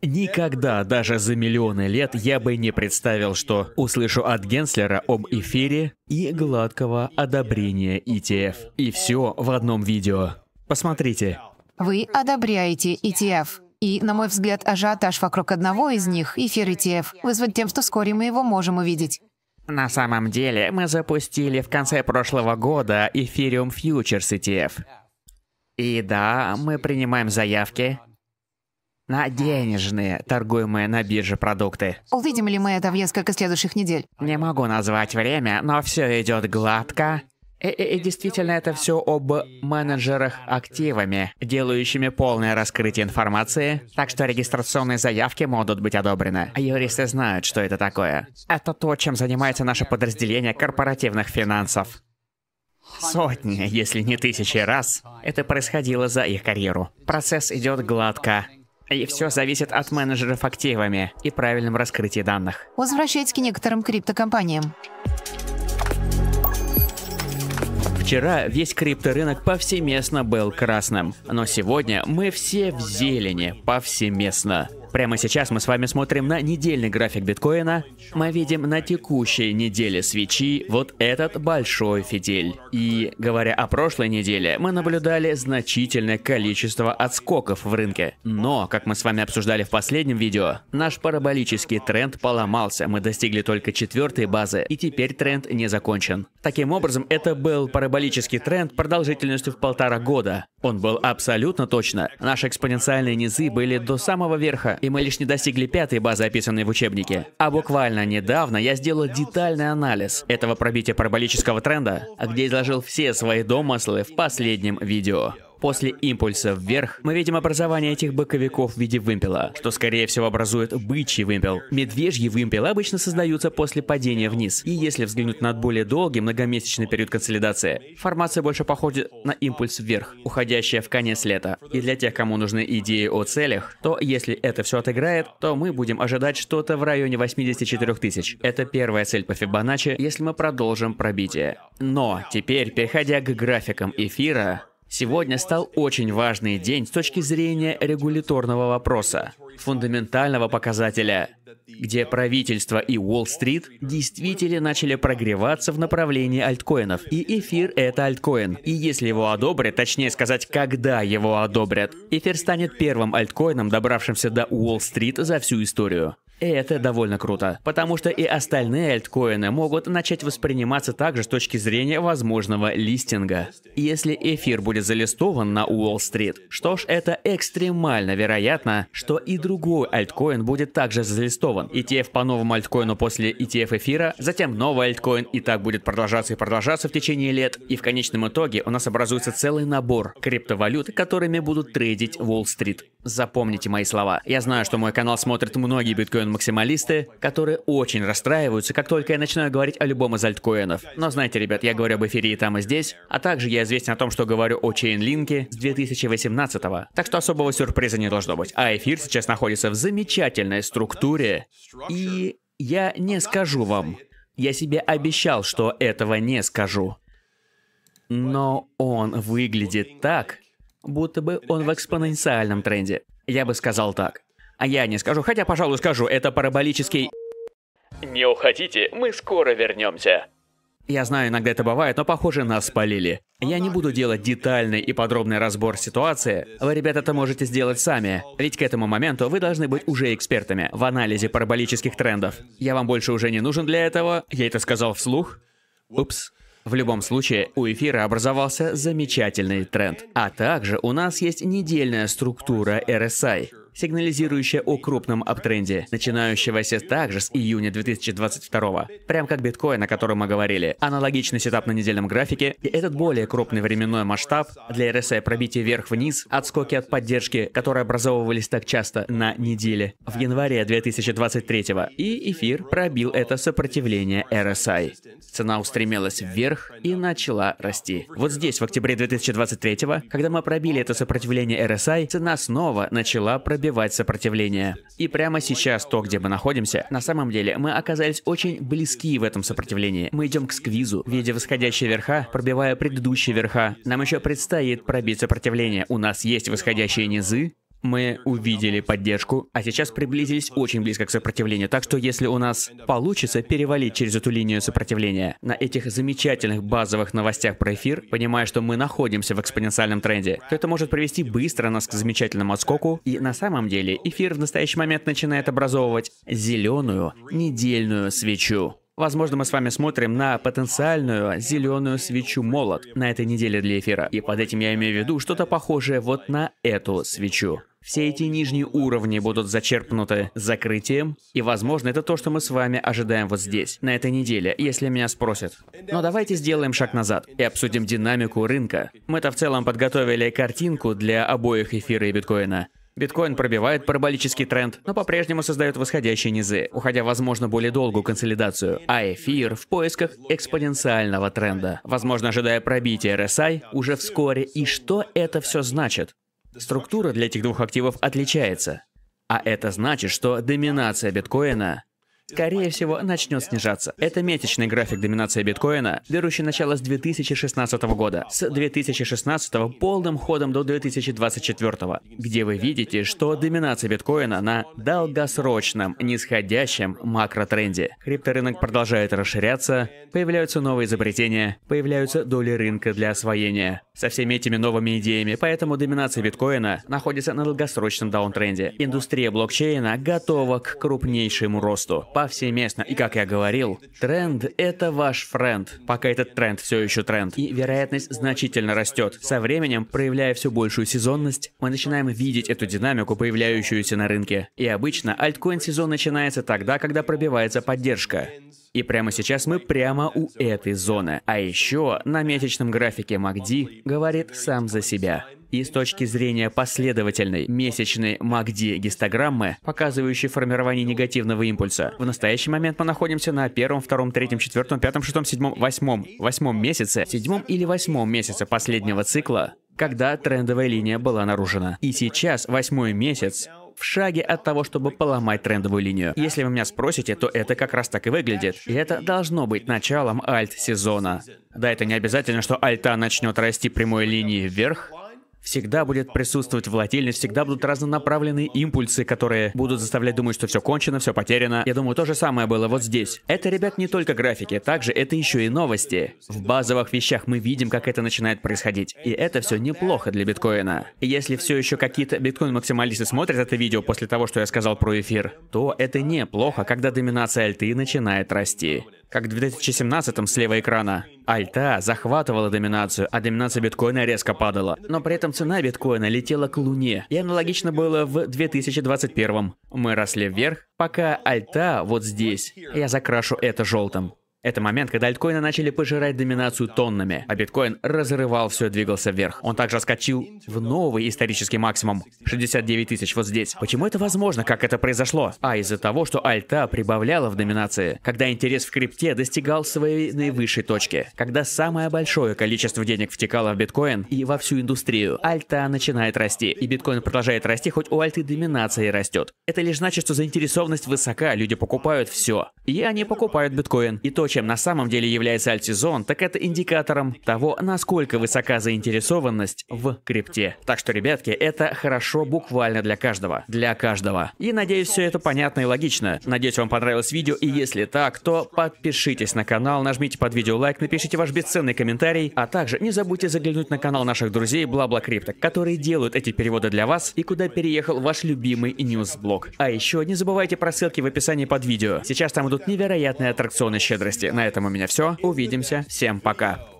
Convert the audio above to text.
Никогда, даже за миллионы лет, я бы не представил, что услышу от Генслера об эфире и гладкого одобрения ETF. И все в одном видео. Посмотрите. Вы одобряете ETF. И, на мой взгляд, ажиотаж вокруг одного из них, эфир ETF, вызван тем, что вскоре мы его можем увидеть. На самом деле, мы запустили в конце прошлого года Ethereum Futures ETF. И да, мы принимаем заявки, на денежные, торгуемые на бирже продукты. Увидим ли мы это в несколько следующих недель? Не могу назвать время, но все идет гладко. И, и, и действительно, это все об менеджерах активами, делающими полное раскрытие информации, так что регистрационные заявки могут быть одобрены. А юристы знают, что это такое. Это то, чем занимается наше подразделение корпоративных финансов. Сотни, если не тысячи раз, это происходило за их карьеру. Процесс идет гладко. И все зависит от менеджеров активами и правильном раскрытии данных. Возвращаясь к некоторым криптокомпаниям. Вчера весь крипторынок повсеместно был красным, но сегодня мы все в зелени повсеместно. Прямо сейчас мы с вами смотрим на недельный график биткоина. Мы видим на текущей неделе свечи вот этот большой фидель И, говоря о прошлой неделе, мы наблюдали значительное количество отскоков в рынке. Но, как мы с вами обсуждали в последнем видео, наш параболический тренд поломался. Мы достигли только четвертой базы, и теперь тренд не закончен. Таким образом, это был параболический тренд продолжительностью в полтора года. Он был абсолютно точно. Наши экспоненциальные низы были до самого верха, и и мы лишь не достигли пятой базы, описанной в учебнике. А буквально недавно я сделал детальный анализ этого пробития параболического тренда, где изложил все свои домыслы в последнем видео. После импульса вверх мы видим образование этих боковиков в виде вымпела, что скорее всего образует бычий вымпел. Медвежьи вымпелы обычно создаются после падения вниз, и если взглянуть на более долгий многомесячный период консолидации, формация больше походит на импульс вверх, уходящая в конец лета. И для тех, кому нужны идеи о целях, то если это все отыграет, то мы будем ожидать что-то в районе 84 тысяч. Это первая цель по Фибоначчи, если мы продолжим пробитие. Но теперь, переходя к графикам эфира, Сегодня стал очень важный день с точки зрения регуляторного вопроса, фундаментального показателя, где правительство и Уолл-стрит действительно начали прогреваться в направлении альткоинов. И эфир — это альткоин. И если его одобрят, точнее сказать, когда его одобрят, эфир станет первым альткоином, добравшимся до Уолл-стрит за всю историю это довольно круто, потому что и остальные альткоины могут начать восприниматься также с точки зрения возможного листинга. Если эфир будет залистован на Уолл-стрит, что ж, это экстремально вероятно, что и другой альткоин будет также залистован. ETF по новому альткоину после ETF эфира, затем новый альткоин, и так будет продолжаться и продолжаться в течение лет, и в конечном итоге у нас образуется целый набор криптовалют, которыми будут трейдить Уолл-стрит. Запомните мои слова. Я знаю, что мой канал смотрят многие биткоины. Взамен максималисты, которые очень расстраиваются, как только я начинаю говорить о любом из альткоинов. Но знаете, ребят, я говорю об эфире и там, и здесь, а также я известен о том, что говорю о Линке с 2018 -го. Так что особого сюрприза не должно быть. А эфир сейчас находится в замечательной структуре. И я не скажу вам. Я себе обещал, что этого не скажу. Но он выглядит так, будто бы он в экспоненциальном тренде. Я бы сказал так. А я не скажу, хотя, пожалуй, скажу, это параболический... Не уходите, мы скоро вернемся. Я знаю, иногда это бывает, но похоже нас спалили. Я не буду делать детальный и подробный разбор ситуации. Вы, ребята, это можете сделать сами. Ведь к этому моменту вы должны быть уже экспертами в анализе параболических трендов. Я вам больше уже не нужен для этого. Я это сказал вслух. Упс. В любом случае, у эфира образовался замечательный тренд. А также у нас есть недельная структура RSI сигнализирующая о крупном аптренде, начинающегося также с июня 2022 прям как биткоин, о котором мы говорили. Аналогичный сетап на недельном графике, и этот более крупный временной масштаб для RSI пробитие вверх-вниз, отскоки от поддержки, которые образовывались так часто на неделе, в январе 2023 и эфир пробил это сопротивление RSI. Цена устремилась вверх и начала расти. Вот здесь, в октябре 2023 когда мы пробили это сопротивление RSI, цена снова начала пробивать отбивать сопротивление. И прямо сейчас то, где мы находимся, на самом деле мы оказались очень близки в этом сопротивлении. Мы идем к сквизу, в виде восходящие верха, пробивая предыдущие верха. Нам еще предстоит пробить сопротивление. У нас есть восходящие низы, мы увидели поддержку, а сейчас приблизились очень близко к сопротивлению. Так что если у нас получится перевалить через эту линию сопротивления на этих замечательных базовых новостях про эфир, понимая, что мы находимся в экспоненциальном тренде, то это может привести быстро нас к замечательному отскоку, и на самом деле эфир в настоящий момент начинает образовывать зеленую недельную свечу. Возможно, мы с вами смотрим на потенциальную зеленую свечу молот на этой неделе для эфира. И под этим я имею в виду что-то похожее вот на эту свечу. Все эти нижние уровни будут зачерпнуты закрытием, и, возможно, это то, что мы с вами ожидаем вот здесь, на этой неделе, если меня спросят. Но давайте сделаем шаг назад и обсудим динамику рынка. Мы-то в целом подготовили картинку для обоих эфира и биткоина. Биткоин пробивает параболический тренд, но по-прежнему создает восходящие низы, уходя, возможно, более долгую консолидацию, а эфир в поисках экспоненциального тренда, возможно, ожидая пробития RSI уже вскоре. И что это все значит? Структура для этих двух активов отличается. А это значит, что доминация биткоина скорее всего, начнет снижаться. Это месячный график доминации биткоина, берущий начало с 2016 года. С 2016 полным ходом до 2024, где вы видите, что доминация биткоина на долгосрочном нисходящем макротренде. Крипторынок продолжает расширяться, появляются новые изобретения, появляются доли рынка для освоения. Со всеми этими новыми идеями, поэтому доминация биткоина находится на долгосрочном даунтренде. Индустрия блокчейна готова к крупнейшему росту повсеместно. И как я говорил, тренд — это ваш френд, пока этот тренд все еще тренд. И вероятность значительно растет. Со временем, проявляя все большую сезонность, мы начинаем видеть эту динамику, появляющуюся на рынке. И обычно альткоин сезон начинается тогда, когда пробивается поддержка. И прямо сейчас мы прямо у этой зоны. А еще на месячном графике МАКДИ говорит сам за себя. И с точки зрения последовательной месячной МАГДИ гистограммы, показывающей формирование негативного импульса, в настоящий момент мы находимся на первом, втором, третьем, четвертом, пятом, шестом, седьмом, восьмом, восьмом месяце, седьмом или восьмом месяце последнего цикла, когда трендовая линия была нарушена. И сейчас, восьмой месяц, в шаге от того, чтобы поломать трендовую линию. Если вы меня спросите, то это как раз так и выглядит. И это должно быть началом альт-сезона. Да, это не обязательно, что альта начнет расти прямой линией вверх, всегда будет присутствовать волатильность, всегда будут разнонаправленные импульсы, которые будут заставлять думать, что все кончено, все потеряно. Я думаю, то же самое было вот здесь. Это, ребят, не только графики, также это еще и новости. В базовых вещах мы видим, как это начинает происходить. И это все неплохо для биткоина. Если все еще какие-то биткоин-максималисты смотрят это видео после того, что я сказал про эфир, то это неплохо, когда доминация альты начинает расти как в 2017-м слева экрана. Альта захватывала доминацию, а доминация биткоина резко падала. Но при этом цена биткоина летела к Луне, и аналогично было в 2021. Мы росли вверх, пока альта вот здесь. Я закрашу это желтым. Это момент, когда альткоины начали пожирать доминацию тоннами, а биткоин разрывал все, и двигался вверх. Он также скачил в новый исторический максимум — 69 тысяч вот здесь. Почему это возможно? Как это произошло? А из-за того, что альта прибавляла в доминации, когда интерес в крипте достигал своей наивысшей точки, когда самое большое количество денег втекало в биткоин и во всю индустрию, альта начинает расти, и биткоин продолжает расти, хоть у альты доминация и растет. Это лишь значит, что заинтересованность высока, люди покупают все, и они покупают биткоин. И то, чем чем на самом деле является альтизон, так это индикатором того, насколько высока заинтересованность в крипте. Так что, ребятки, это хорошо буквально для каждого. Для каждого. И надеюсь, все это понятно и логично. Надеюсь, вам понравилось видео, и если так, то подпишитесь на канал, нажмите под видео лайк, напишите ваш бесценный комментарий, а также не забудьте заглянуть на канал наших друзей Блабла Крипто, которые делают эти переводы для вас и куда переехал ваш любимый ньюсблог. А еще не забывайте про ссылки в описании под видео. Сейчас там идут невероятные аттракционы щедрости подкасте. На этом у меня все. Увидимся. Всем пока.